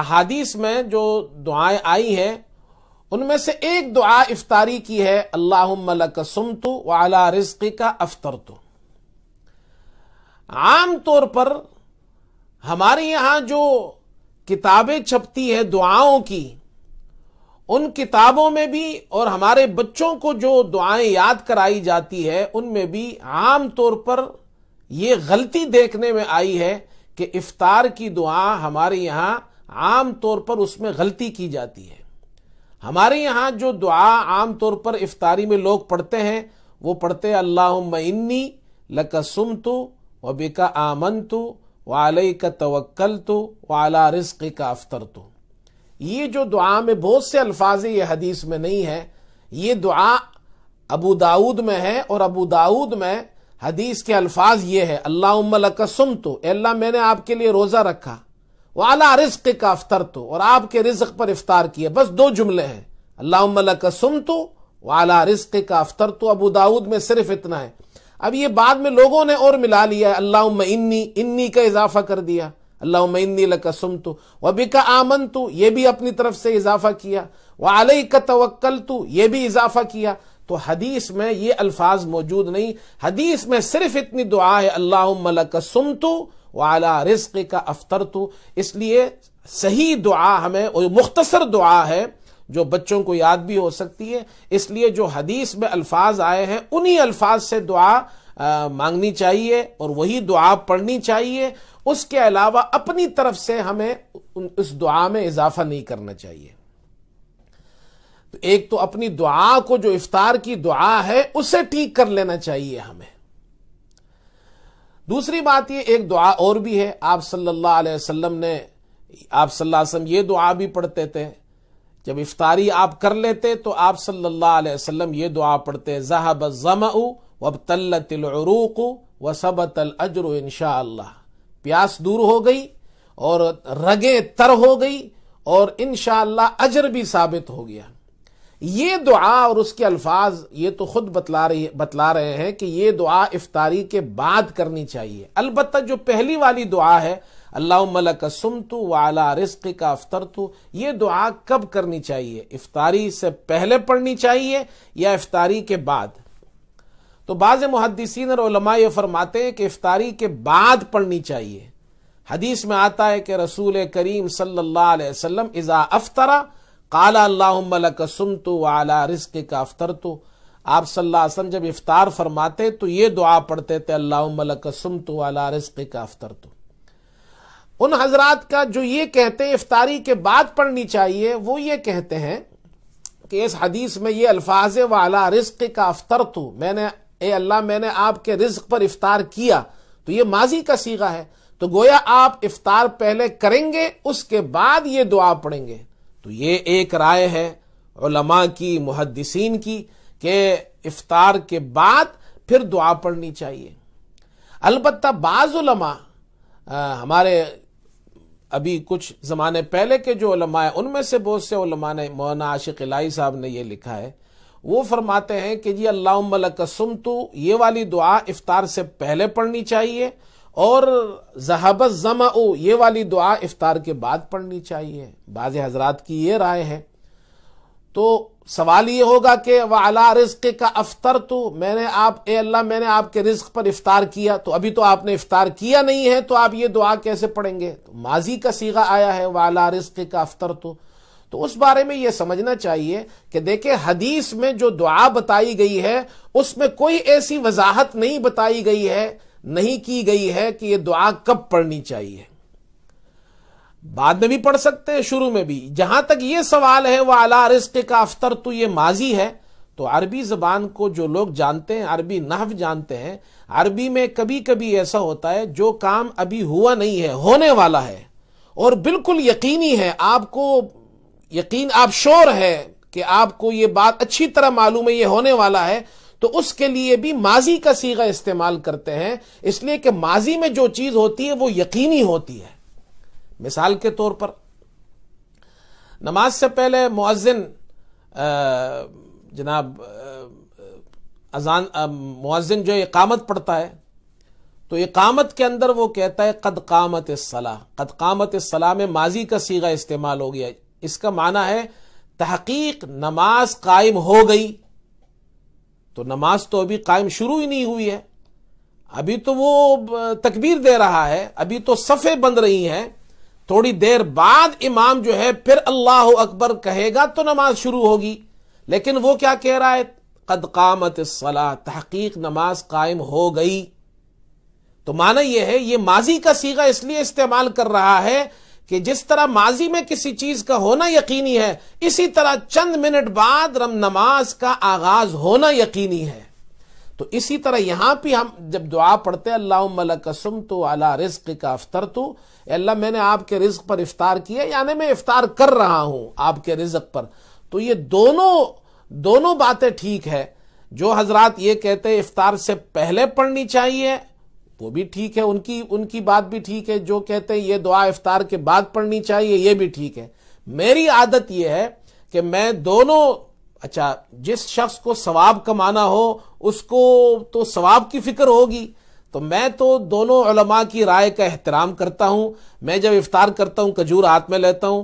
अहादीस में जो दुआएं आई हैं उनमें से एक दुआ इफ्तारी की है अल्लाह सुमतु वाला रिस्क का अफ्तर तो आमतौर पर हमारे यहां जो किताबें छपती है दुआओं की उन किताबों में भी और हमारे बच्चों को जो दुआएं याद कराई जाती है उनमें भी आम तौर पर यह गलती देखने में आई है कि इफ्तार की दुआ हमारे यहां आम तौर पर उसमें गलती की जाती है हमारे यहाँ जो दुआ आम तौर पर इफ्तारी में लोग पढ़ते हैं वो पढ़ते अल्लाह इन्नी लक तो व बिका आमन तो वालई का तवक्ल तो वाला रिस्क का अफ्तर तो ये जो दुआ में बहुत से अल्फाज ये हदीस में नहीं है ये दुआ अबू दाऊद में है और अबू दाऊद में हदीस के अल्फाज ये है अल्लाह लक तो अल्लाह मैंने आपके लिए रोज़ा रखा वाला रिस्क का अफ्तर तो और आपके रिस्क पर इफ्तार किया बस दो जुमले हैं अल्लाह का सुम तो वाला रिस्क का अफ्तर तो अबू दाऊद में सिर्फ इतना है अब ये बाद में लोगों ने और मिला लिया है अल्लाह इन्नी इन्नी का इजाफा कर दिया अल्लाह इन्नी का सुम तो वबी का आमन तो ये भी अपनी तरफ से इजाफा किया वालई का तवक्ल तो ये भी इजाफा किया तो हदीस में ये अल्फाज मौजूद नहीं हदीस में सिर्फ इतनी दुआ है अल्लाह का सुम तो वाला रिस्क का अफ्तर तो इसलिए सही दुआ हमें और मुख्तसर दुआ है जो बच्चों को याद भी हो सकती है इसलिए जो हदीस में अल्फाज आए हैं उन्हीं अल्फाज से दुआ आ, मांगनी चाहिए और वही दुआ पढ़नी चाहिए उसके अलावा अपनी तरफ से हमें उस दुआ में इजाफा नहीं करना चाहिए तो एक तो अपनी दुआ को जो इफ्तार की दुआ है उसे ठीक कर लेना चाहिए हमें दूसरी बात ये एक दुआ और भी है आप सल्लल्लाहु अलैहि वसल्लम ने आप सल्लल्लाहु अलैहि वसल्लम ये दुआ भी पढ़ते थे जब इफ्तारी आप कर लेते तो आप सल्लल्लाहु अलैहि वसल्लम ये दुआ पढ़ते जहाब जमअ वब तल्लतलूक व सबत अजर इनशा प्यास दूर हो गई और रगे तर हो गई और इनशाला अजर भी साबित हो गया ये दुआ और उसके अल्फाज ये तो खुद बतला रही बतला रहे हैं कि ये दुआ इफ्तारी के बाद करनी चाहिए अलबत् जो पहली वाली दुआ है अल्लाह मलक तो वाला रिस्क का अफ्तर तो ये दुआ कब करनी चाहिए इफ्तारी से पहले पढ़नी चाहिए या इफ्तारी के बाद तो बाज़ मुहदसिन और ये फरमाते हैं कि इफ्तारी के बाद पढ़नी चाहिए हदीस में आता है कि रसूल करीम सल्लल्लाहु इज़ा अफ्तरा काला सुन तो वाला रिस्क का अफ्तर तो आप सल्लासम जब इफ्तार फरमाते तो ये दुआ पढ़ते थे सुम तो वाला रिस्क का अफ्तर तो उन हजरात का जो ये कहते हैं इफ्तारी के बाद पढ़नी चाहिए वो ये कहते हैं कि इस हदीस में ये अल्फाज वाला रिस्क का अफ्तर तो मैंने ए अल्लाह मैंने आपके रिस्क पर इफ्तार किया तो ये माजी का सीगा है तो गोया आप इफ्तार पहले करेंगे उसके बाद ये दुआ पढ़ेंगे तो ये एक राय है उलमा की मुहदसिन की के इफ्तार के बाद फिर दुआ पढ़नी चाहिए अलबत् बाज़ुलमा हमारे अभी कुछ ज़माने पहले के जो उलमा है उनमें से बहुत से उलमा ने मौना आशिक लाई साहब ने यह लिखा है वो फरमाते हैं कि जी अल्लाह सुम तो ये वाली दुआ इफ्तार से पहले पढ़नी चाहिए और जहाबत जमा ये वाली दुआ इफ्तार के बाद पढ़नी चाहिए बाज़ हजरात की ये राय है तो सवाल ये होगा कि अला रिस्क का अफ्तर तो मैंने आप ए अल्लाह मैंने आपके रिस्क पर इफ्तार किया तो अभी तो आपने इफ्तार किया नहीं है तो आप ये दुआ कैसे पढ़ेंगे तो माजी का सीगा आया है अला रिस्क का अफ्तर तो तो उस बारे में यह समझना चाहिए कि देखे हदीस में जो दुआ बताई गई है उसमें कोई ऐसी वजाहत नहीं बताई गई है नहीं की गई है कि यह दुआ कब पढ़नी चाहिए बाद में भी पढ़ सकते हैं शुरू में भी जहां तक ये सवाल है वह अला रिस्क का अफ्तर तो ये माजी है तो अरबी जबान को जो लोग जानते हैं अरबी नहव जानते हैं अरबी में कभी कभी ऐसा होता है जो काम अभी हुआ नहीं है होने वाला है और बिल्कुल यकीनी है आपको यकीन आप शोर है कि आपको ये बात अच्छी तरह मालूम है ये होने वाला है तो उसके लिए भी माजी का सीगा इस्तेमाल करते हैं इसलिए कि माजी में जो चीज होती है वो यकीनी होती है मिसाल के तौर पर नमाज से पहले मुआजिन जनाब अजान मुआजिन जो इकामत पढ़ता है तो इकामत के अंदर वो कहता है कद कामत सलाह कद कामत सलाह में माजी का सीगा इस्तेमाल हो गया इसका माना है तहकीक नमाज कायम हो गई तो नमाज तो अभी कायम शुरू ही नहीं हुई है अभी तो वो तकबीर दे रहा है अभी तो सफ़े बंद रही हैं थोड़ी देर बाद इमाम जो है फिर अल्लाह अकबर कहेगा तो नमाज शुरू होगी लेकिन वो क्या कह रहा है कद कामत सलाह तहकीक नमाज कायम हो गई तो माना यह है ये माजी का सीगा इसलिए इस्तेमाल कर रहा है कि जिस तरह माजी में किसी चीज का होना यकीनी है इसी तरह चंद मिनट बाद रम नमाज का आगाज होना यकीनी है तो इसी तरह यहां भी हम जब दुआ पढ़ते हैं अल्लाह तो अला रिस्क का अफ्तर तो अल्लाह मैंने आपके रिस्क पर इफ्तार किया यानी मैं इफ्तार कर रहा हूं आपके रिजक पर तो ये दोनों दोनों बातें ठीक है जो हजरात ये कहते हैं इफ्तार से पहले पढ़नी चाहिए वो भी ठीक है उनकी उनकी बात भी ठीक है जो कहते हैं ये दुआ इफ्तार के बाद पढ़नी चाहिए ये भी ठीक है मेरी आदत यह है कि मैं दोनों अच्छा जिस शख्स को सवाब कमाना हो उसको तो सवाब की फिक्र होगी तो मैं तो दोनों उलमा की राय का एहतराम करता हूं मैं जब इफ्तार करता हूं खजूर हाथ में लेता हूं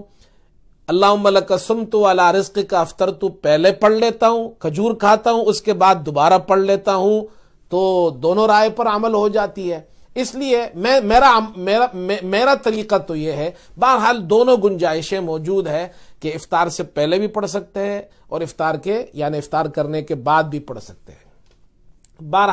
अल्लाह कसुम तो अला रिस्क का अफ्तर तो पहले पढ़ लेता हूं खजूर खाता हूं उसके बाद दोबारा पढ़ लेता हूं तो दोनों राय पर अमल हो जाती है इसलिए मैं मेरा मेरा मेरा तरीका तो यह है बहरहाल दोनों गुंजाइशें मौजूद है कि इफ्तार से पहले भी पढ़ सकते हैं और इफ्तार के यानी इफ्तार करने के बाद भी पढ़ सकते हैं बारह